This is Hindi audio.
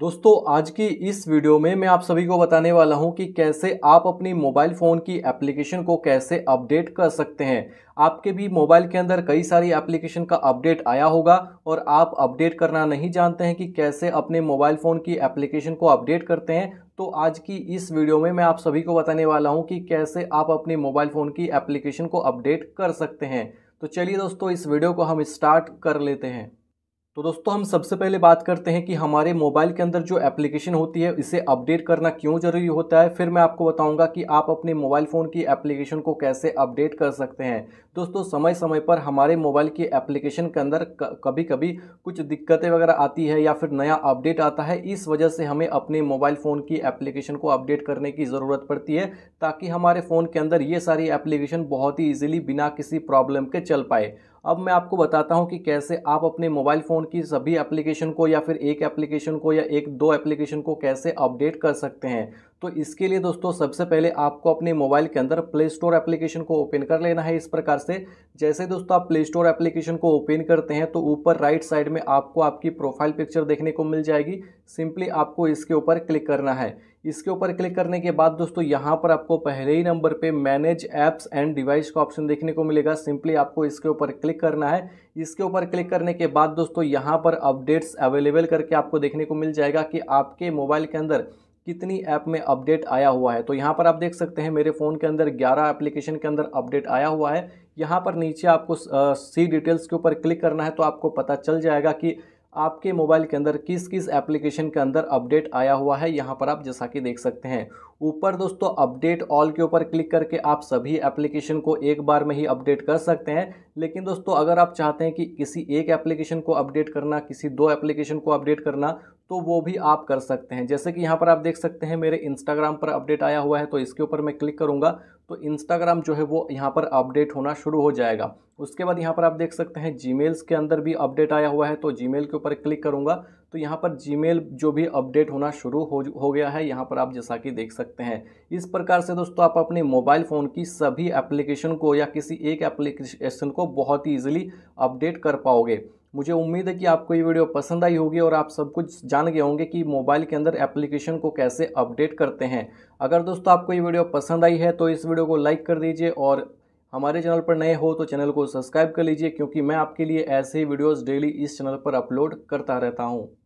दोस्तों आज की इस वीडियो में मैं आप सभी को बताने वाला हूं कि कैसे आप अपनी मोबाइल फ़ोन की एप्लीकेशन को कैसे अपडेट कर सकते हैं आपके भी मोबाइल के अंदर कई सारी एप्लीकेशन का अपडेट आया होगा और आप अपडेट करना नहीं जानते हैं कि कैसे अपने मोबाइल फ़ोन की एप्लीकेशन को अपडेट करते हैं तो आज की इस वीडियो में मैं आप सभी को बताने वाला हूँ कि कैसे आप अपने मोबाइल फ़ोन की एप्लीकेशन को अपडेट कर सकते हैं तो चलिए दोस्तों इस वीडियो को हम स्टार्ट कर लेते हैं तो दोस्तों हम सबसे पहले बात करते हैं कि हमारे मोबाइल के अंदर जो एप्लीकेशन होती है इसे अपडेट करना क्यों ज़रूरी होता है फिर मैं आपको बताऊंगा कि आप अपने मोबाइल फ़ोन की एप्लीकेशन को कैसे अपडेट कर सकते हैं दोस्तों समय समय पर हमारे मोबाइल की एप्लीकेशन के अंदर कभी कभी कुछ दिक्कतें वगैरह आती है या फिर नया अपडेट आता है इस वजह से हमें अपने मोबाइल फ़ोन की एप्लीकेशन को अपडेट करने की ज़रूरत पड़ती है ताकि हमारे फ़ोन के अंदर ये सारी एप्लीकेशन बहुत ही ईजिली बिना किसी प्रॉब्लम के चल पाए अब मैं आपको बताता हूँ कि कैसे आप अपने मोबाइल फ़ोन की सभी एप्लीकेशन को या फिर एक एप्लीकेशन को या एक दो एप्लीकेशन को कैसे अपडेट कर सकते हैं तो इसके लिए दोस्तों सबसे पहले आपको अपने मोबाइल के अंदर प्ले स्टोर एप्लीकेशन को ओपन कर लेना है इस प्रकार से जैसे दोस्तों आप प्ले स्टोर एप्लीकेशन को ओपन करते हैं तो ऊपर राइट साइड में आपको आपकी प्रोफाइल पिक्चर देखने को मिल जाएगी सिंपली आपको इसके ऊपर क्लिक करना है इसके ऊपर क्लिक करने के बाद दोस्तों यहाँ पर आपको पहले ही नंबर पे मैनेज ऐप्स एंड डिवाइस का ऑप्शन देखने को मिलेगा सिंपली आपको इसके ऊपर क्लिक करना है इसके ऊपर क्लिक करने के बाद दोस्तों यहाँ पर अपडेट्स अवेलेबल करके आपको देखने को मिल जाएगा कि आपके मोबाइल के अंदर कितनी ऐप में अपडेट आया हुआ है तो यहाँ पर आप देख सकते हैं मेरे फ़ोन के अंदर 11 एप्लीकेशन के अंदर अपडेट आया हुआ है यहाँ पर नीचे आपको सी डिटेल्स के ऊपर क्लिक करना है तो आपको पता चल जाएगा कि आपके मोबाइल के अंदर किस किस एप्लीकेशन के अंदर अपडेट आया हुआ है यहाँ पर आप जैसा कि देख सकते हैं ऊपर दोस्तों अपडेट ऑल के ऊपर क्लिक करके आप सभी एप्लीकेशन को एक बार में ही अपडेट कर सकते हैं लेकिन दोस्तों अगर आप चाहते हैं कि किसी एक एप्लीकेशन को अपडेट करना किसी दो एप्लीकेशन को अपडेट करना तो वो भी आप कर सकते हैं जैसे कि यहाँ पर आप देख सकते हैं मेरे इंस्टाग्राम पर अपडेट आया हुआ है तो इसके ऊपर मैं क्लिक करूँगा तो इंस्टाग्राम जो है वो यहाँ पर अपडेट होना शुरू हो जाएगा उसके बाद यहाँ पर आप देख सकते हैं जीमेल्स के अंदर भी अपडेट आया हुआ है तो जीमेल के ऊपर क्लिक करूँगा तो यहाँ पर जीमेल जो भी अपडेट होना शुरू हो हो गया है यहाँ पर आप जैसा कि देख सकते हैं इस प्रकार से दोस्तों आप अपने मोबाइल फ़ोन की सभी एप्लीकेशन को या किसी एक एप्लीकेशन को बहुत ही ईजिली अपडेट कर पाओगे मुझे उम्मीद है कि आपको ये वीडियो पसंद आई होगी और आप सब कुछ जान गए होंगे कि मोबाइल के अंदर एप्लीकेशन को कैसे अपडेट करते हैं अगर दोस्तों आपको ये वीडियो पसंद आई है तो इस वीडियो को लाइक कर दीजिए और हमारे चैनल पर नए हो तो चैनल को सब्सक्राइब कर लीजिए क्योंकि मैं आपके लिए ऐसे ही वीडियोस डेली इस चैनल पर अपलोड करता रहता हूँ